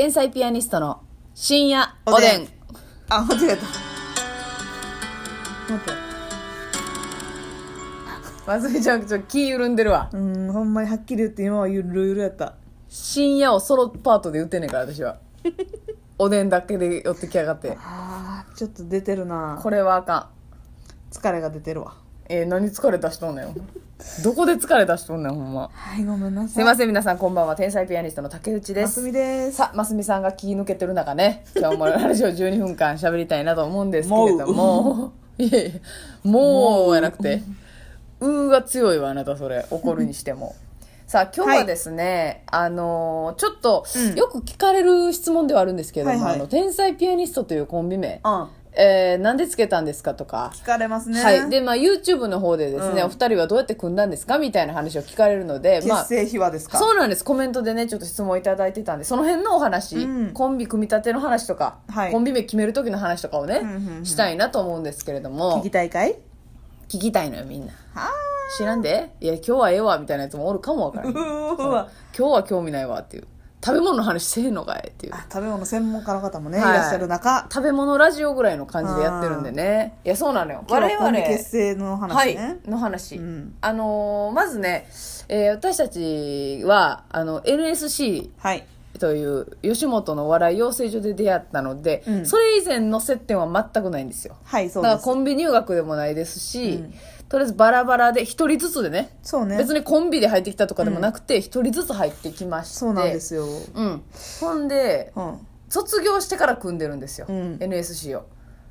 天才ピアニストの深夜おでん。おでんあ、間違えた。待って。まずいちゃん、ちょ、気緩んでるわ。うん、ほんまにはっきり言って今はゆるゆるやった。深夜をソロパートで打ってねえから、私は。おでんだけで寄ってきやがって。ああ、ちょっと出てるな。これはあかん。疲れが出てるわ。えー、何疲れた人とよどこで疲れた人とんほんま。はい、ごめんなさい。すいません、皆さん、こんばんは。天才ピアニストの竹内です。ますです。さあ、ますみさんが気抜けてる中ね、今日もラジオ12分間喋りたいなと思うんですけれども、いやもうやなくて、うーが強いわ、あなた、それ。怒るにしても。さあ、今日はですね、はい、あのー、ちょっと、うん、よく聞かれる質問ではあるんですけれども、はいはい、あの、天才ピアニストというコンビ名。うんえー、なんでつけたんですかとか。聞かれますね。はい。で、まあ、YouTube の方でですね、うん、お二人はどうやって組んだんですかみたいな話を聞かれるので、まあ。結成秘話ですか、そうなんです。コメントでね、ちょっと質問いただいてたんで、その辺のお話、うん、コンビ組み立ての話とか、はい、コンビ名決める時の話とかをね、うんうんうん、したいなと思うんですけれども。聞きたいかい聞きたいのよ、みんな。はあ。知らんでいや、今日はええわ、みたいなやつもおるかもわから今日は興味ないわ、っていう。食べ物の話せえのかいっていう食べ物専門家の方もね、はい、いらっしゃる中食べ物ラジオぐらいの感じでやってるんでねいやそうなのよ我々結成の話、ね、はい、の話、うん、あのー、まずね、えー、私たちはあの NSC はいという吉本のお笑い養成所で出会ったので、うん、それ以前の接点は全くないんですよ。はい、そうです。だからコンビ入学でもないですし、うん、とりあえずバラバラで一人ずつでね。そうね。別にコンビで入ってきたとかでもなくて、一、人ずつ入ってきまして。そうなんですよ。うん。ほんで、卒業してから組んでるんですよ、NSC を。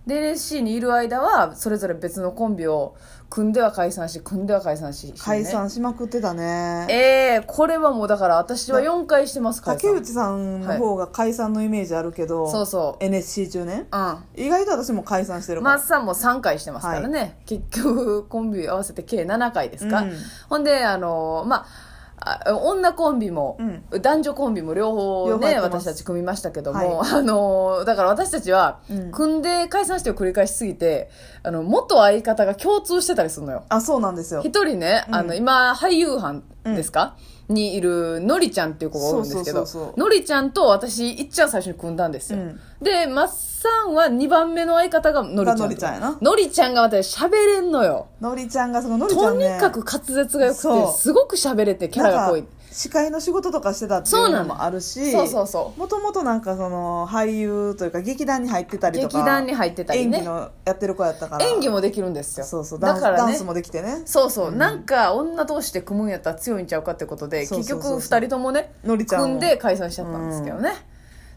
で n s c にいる間はそれぞれ別のコンビを組んでは解散し組んでは解散し、ね、解散しまくってたねええー、これはもうだから私は4回してますから竹内さんの方が解散のイメージあるけど、はい、そうそう NSC 中ね、うん、意外と私も解散してるから松さんも3回してますからね、はい、結局コンビ合わせて計7回ですか、うん、ほんであのまああ女コンビも、うん男女コンビも両方両方ね私たち組みましたけども、あのだから私たちは、うん組んで解散してを繰り返しすぎてあの元相方が共通してたりするのよあそうなんですよ一人ね、うんあの今俳優班ですか、にいるのりちゃんっていう子がおるんですけどそうそうそうそうのりちゃんと私いっちゃん最初に組んだんですよ、うんでまっさんは2番目の相方がのりちゃん。のりちゃんやな。のりちゃんが私喋れんのよ。のりちゃんがそののりちゃん、ね、とにかく滑舌が良くて、すごく喋れてキャラが濃い。司会の仕事とかしてたっていうのもあるしそうそうそうもともとなんかその俳優というか劇団に入ってたりとか劇団に入ってたり、ね、演技のやってる子やったから演技もできるんですよそうそうだから、ね、ダンスもできてねそうそう、うん、なんか女同士で組むんやったら強いんちゃうかってことで結局二人ともねのりちゃん組んで解散しちゃったんですけどね、うん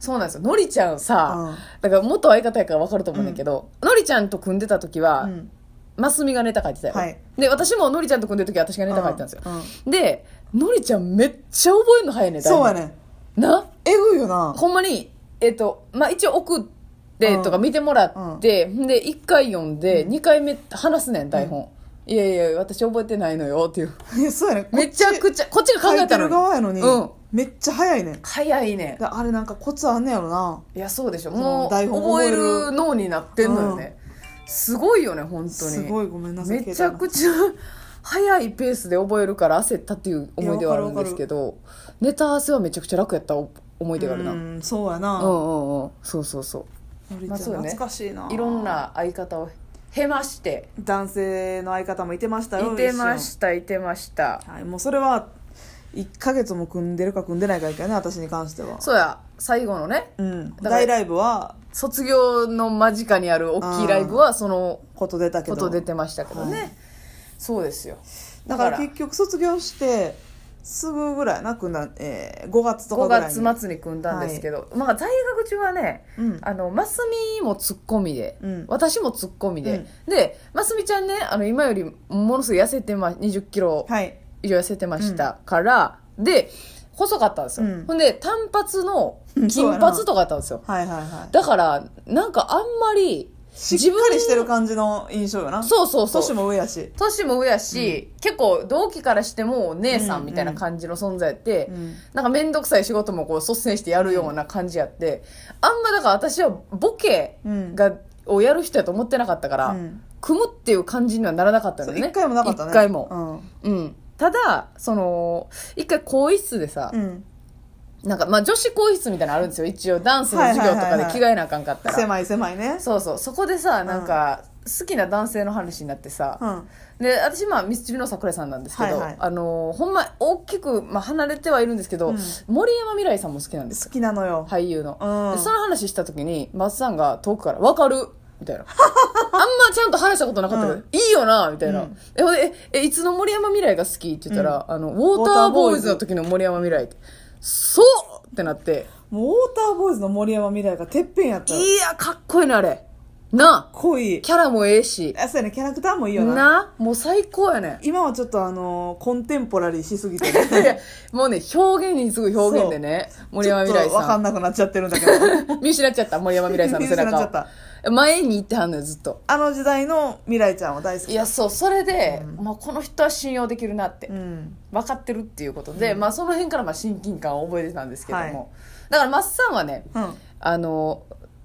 そうなんですよのりちゃんさ、だから元相方やから分かると思うんだけど、のりちゃんと組んでた時は、ますみがネタ書いてたよ、はい、で私ものりちゃんと組んでる時は私がネタ書いてたんですよ、でのりちゃんめっちゃ覚えるの早いねそうやねなえぐいよなほんまにえっ、ー、とまあ一応送ってとか見てもらって、うん、で1回読んで、うん、2回目話すねん台本、いやいや私覚えてないのよっていういや そうやねめちゃくちゃこっちが考書えいてたのる側やのに、うんめっちゃ早いね早いねあれなんかコツあんねやろないやそうでしょもう覚える脳になってんのよね、すごいよね本当にすごいごめんなさいめちゃくちゃ早いペースで覚えるから焦ったっていう思い出はあるんですけどネタ合わせはめちゃくちゃ楽やった思い出があるな、うんそうやな、うんうんうん。そうそうそうね懐かしいないろんな相方を減まして男性の相方もいてましたよいてましたいてましたはい、もうそれは1か月も組んでるか組んでないかいけね私に関してはそうや最後のね、うん、大ライブは卒業の間近にある大きいライブはそのこと出たけこどと出てましたけどね、はいそうですよだから結局卒業してすぐぐらいなくな、だ、えー、5月とかぐらい5月末に組んだんですけど、はい、まあ在学中はね、うん、あの真澄もツッコミで、うん、私もツッコミで、うん、で真澄ちゃんねあの今よりものすごい痩せてま2 0キロ以上痩せてましたから、うん、で細かったんですよ、ほんで単発の 金髪とかだったんですよ、はいはいはい、だからなんかあんまりしっかりしてる感じの印象よなそうそうそう年も上やし年も上やし、結構同期からしても姉さんみたいな感じの存在やって、うんうん、なんか面倒くさい仕事もこう率先してやるような感じやって、うん、あんまだから私はボケが、をやる人やと思ってなかったから、組むっていう感じにはならなかったのね一回もなかったね一回も、うんただその一回更衣室でさ、うん、なんかまあ女子更衣室みたいなのあるんですよ一応ダンスの授業とかで着替えなあかんかったら、狭い狭いねそうそうそこでさなんか、好きな男性の話になってさ、うん、で私まあミスチルの桜井さんなんですけど、はいはい、あのほんま大きく、まあ、離れてはいるんですけど、うん、森山未來さんも好きなんです好きなのよ俳優の、うん、その話した時に松さんが遠くから「わかる」みたいな。あんまちゃんと話したことなかったけど、うん、いいよなみたいな、うん、え、え、いつの森山未来が好きって言ったら、うん、あの、ウォーターボーイズの時の森山未来って。そうってなってもうウォーターボーイズの森山未来がてっぺんやったいやかっこいいなあれな濃いキャラもええしあそうやねキャラクターもいいよななもう最高やね今はちょっとあのーコンテンポラリーしすぎてねもうね表現にすごい表現でね森山未来さん。わかんなくなっちゃってるんだけど 見失っちゃった森山未来さんの背見失っちゃった。前に行ってはんのよずっとあの時代の未来ちゃんは大好きいやそうそれで、まあ、この人は信用できるなって、うん分かってるっていうことで、まあ、その辺からまあ親近感を覚えてたんですけども、はだからマッサンはねうんあの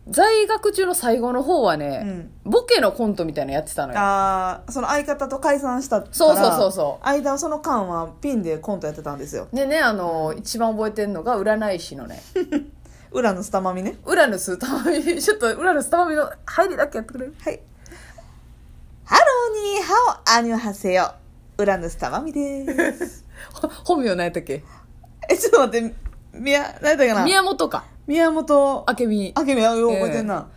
在学中の最後の方はね、うんボケのコントみたいなのやってたのよああその相方と解散したからそうそうそうそう間はその間はピンでコントやってたんですよでねあの一番覚えてんのが占い師のねら のスタマミねウラヌスたまみちょっとウラヌスたまみの入りだけやってくれるはいハローニーハオアニョハセヨらのスタマミです 本名何やったっけえちょっと待って宮何やったかな宮本か宮本明美。明美、あよう覚えてんな、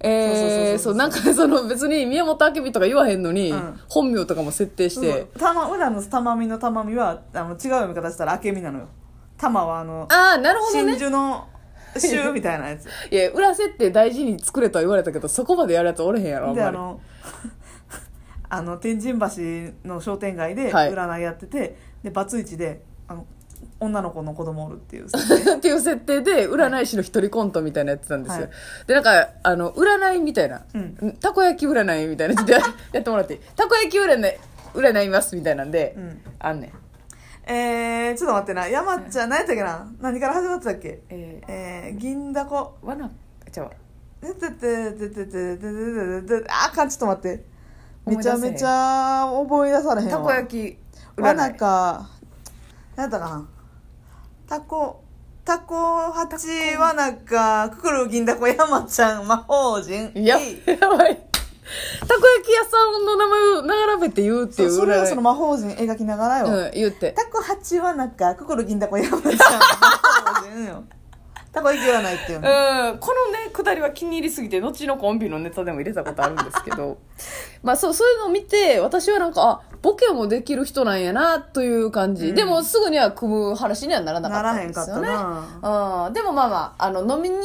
えー、そうなんかその別に宮本明美とか言わへんのに、うん本名とかも設定してたまらのたまみのたまみはあの違う読み方したら明美なのよたまはあのああなるほど真珠の衆みたいなやつ いや裏設定大事に作れとは言われたけどそこまでやるやつおれへんやろあんであの あの天神橋の商店街で占いやってて、でバツイチであの女の子の子供おるっていう っていう設定で占い師の一人コントみたいなやってたんですよ、はい、でなんかあの占いみたいな、うん、たこ焼き占いみたいなやつで やってもらってたこ焼き占い占いますみたいなんで、うん、あんねんえー、ちょっと待ってな山ちゃん何やったっけな何から始まってたっけえー、えー、銀だこわなちゃうててててててててあかんちょっと待ってめちゃめちゃ思い出されへんわたこ焼き占いわなか何やったかなタコタコ八はなんかくくる銀だこ山ちゃん魔法陣いややばいたこ焼き屋さんの名前を並べて言うっていうそれはその魔法陣描きながらよ、うん、言ってタコ八はなんか心銀だこ山ちゃん魔法陣よたこ焼きはないっていう、ね、うんこのねくだりは気に入りすぎて後のコンビのネタでも入れたことあるんですけど まあそうそういうのを見て私はなんかあボケもできる人なんやな、という感じ。うんでも、すぐには組む話にはならなかったんですよね。ならでもまあまあ、あの、飲みに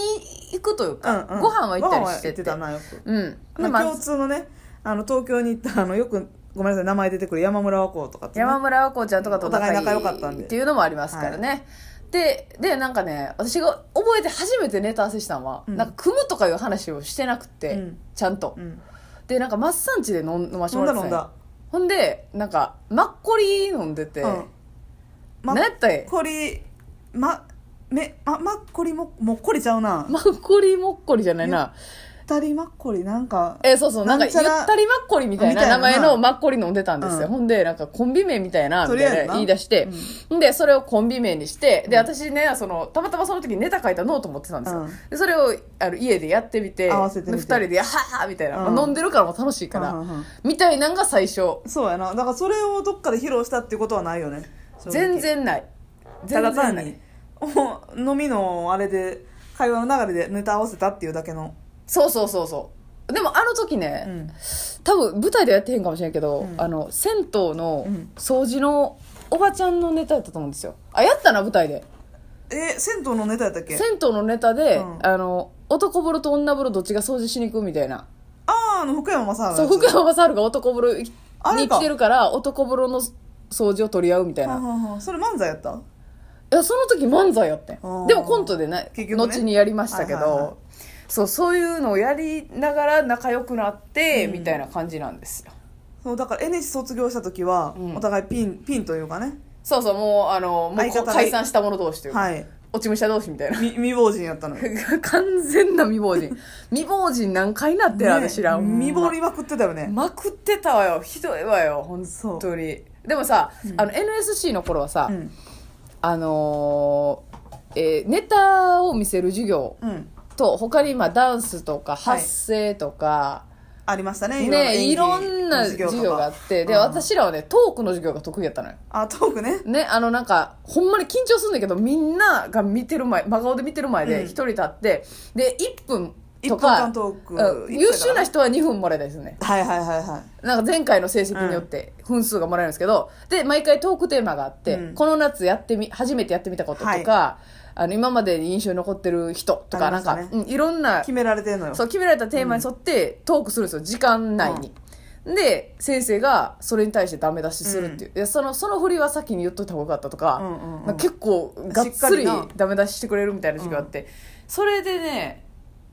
行くというか、ご飯は行ったりしてて。ってたなよくうん。でまあ共通のねあの東京に行ったあのよくごめんなさい名前出てくる山村和光とかね、山村和光ちゃんとかと仲いいお互い仲良かったんでっていうのもありますからね、ででなんかね私が覚えて初めてネタ合わせしたのは、うんなんか組むとかいう話をしてなくて、うんちゃんと、うんでなんかマッサンチで飲ん飲ましてもらって飲んだほんで、なんか、マッコリ飲んでて、うん何やったっまめあマッコリももっこりちゃうなマッコリもっこりじゃないな。たりマッコリなんかえそうそうなんかゆったりマッコリみたいな名前のマッコリ飲んでたんですよ、うん、ほんでなんかコンビ名みたいなみたいな言い出して、うん、でそれをコンビ名にしてで私ねそのたまたまその時ネタ書いたノート持ってたんですよ、うん、でそれをあの家でやってみて合わせて2人で「ははみたいな、飲んでるからも楽しいから、みたいなんが最初そうやなだからそれをどっかで披露したってことはないよね全然ないただ単に飲みのあれで会話の流れでネタ合わせたっていうだけのそうそうそうそうでもあの時ね、うん多分舞台ではやってへんかもしれんけど、うんあの銭湯の掃除のおばちゃんのネタやったと思うんですよあやったな舞台でえ銭湯のネタやったっけ銭湯のネタで、うんあの男風呂と女風呂どっちが掃除しに行くみたいなあああの福山雅治そう福山雅治が男風呂に来てるから男風呂の掃除を取り合うみたいな、ははそれ漫才やったやその時漫才やってんでもコントでねね後にやりましたけど、はいはいはいそうそういうのをやりながら仲良くなって、うんみたいな感じなんですよそうだから NH 卒業した時は、うんお互いピンピンというかねそうそうもうあのもう解散した者同士というか、はい落ち武者同士みたいな未亡人やったの 完全な未亡人未亡人何回なってる、ね私らん見ぼりまくってたよねまくってたわよひどいわよ本当にでもさ、あの NSC の頃はさ、うんあのーえーネタを見せる授業うんと他に今ダンスとか発声とか、ありましたねねいろんな授業があってで、私らはねトークの授業が得意やったのよあトークねねあのなんかほんまに緊張するんだけどみんなが見てる前真顔で見てる前で一人立って、で1分とか1分間トークうん優秀な人は2分もらえたですねはいはいはいはなんか前回の成績によって分数がもらえるんですけど、で毎回トークテーマがあって、うんこの夏やってみ初めてやってみたこととか、あの今まで印象に残ってる人とか、なんか、うん、いろんな決められてんのよそう決められたテーマに沿ってトークするんですよ時間内に、うん、で先生がそれに対してダメ出しするっていう、うん、いやそのその振りは先に言っといた方がよかったとかうんうんうん、か結構がっつりダメ出ししてくれるみたいな時があって、それでね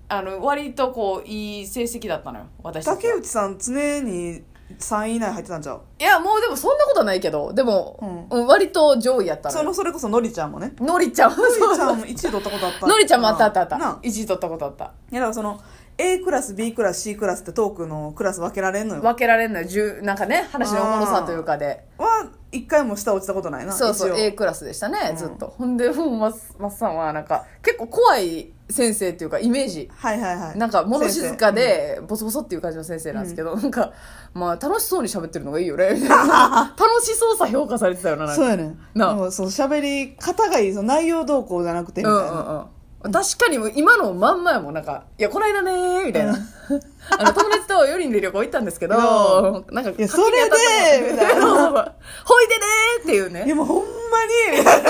あの割とこういい成績だったのよ私竹内さん常に3位以内入ってたんちゃういやもうでもそんなことないけどでも、うん割と上位やったそのそれこそのりちゃんもねのりちゃんのりちゃんも1位取ったことあったのりちゃんもあったあったあった1位取ったことあったいやだからその A クラス B クラス C クラスってトークのクラス分けられんのよ分けられんのよ1なんかね話の重さというかでは一回も下落ちたことないなそうそう A クラスでしたね、ずっとほんでもうマスさんはなんか結構怖い先生っていうかイメージはいはいはいなんか物静かでボソボソっていう感じの先生なんですけど、なんかまあ楽しそうに喋ってるのがいいよねみたいな楽しそうさ評価されてたよななんかそうやねなもうそう喋り方がいいその内容動向じゃなくてみたいな、うんうんうん確かに今のまんまやもんなんか「いやこの間ね」みたいなあの友達と4人で旅行行ったんですけどなんかいやそれでみたいな「ほいでね」っていうねいやもうほんまに 表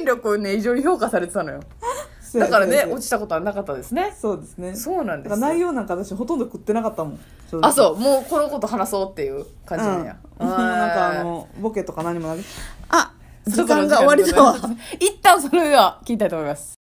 現力をね異常に評価されてたのよだからね落ちたことはなかったですねそうですねそうなんです内容なんか私ほとんど食ってなかったもんあそうもうこのこと話そうっていう感じなんや、うん、なんかあのボケとか何もなくあ時間が終わりそう一旦それでは聞きたいと思います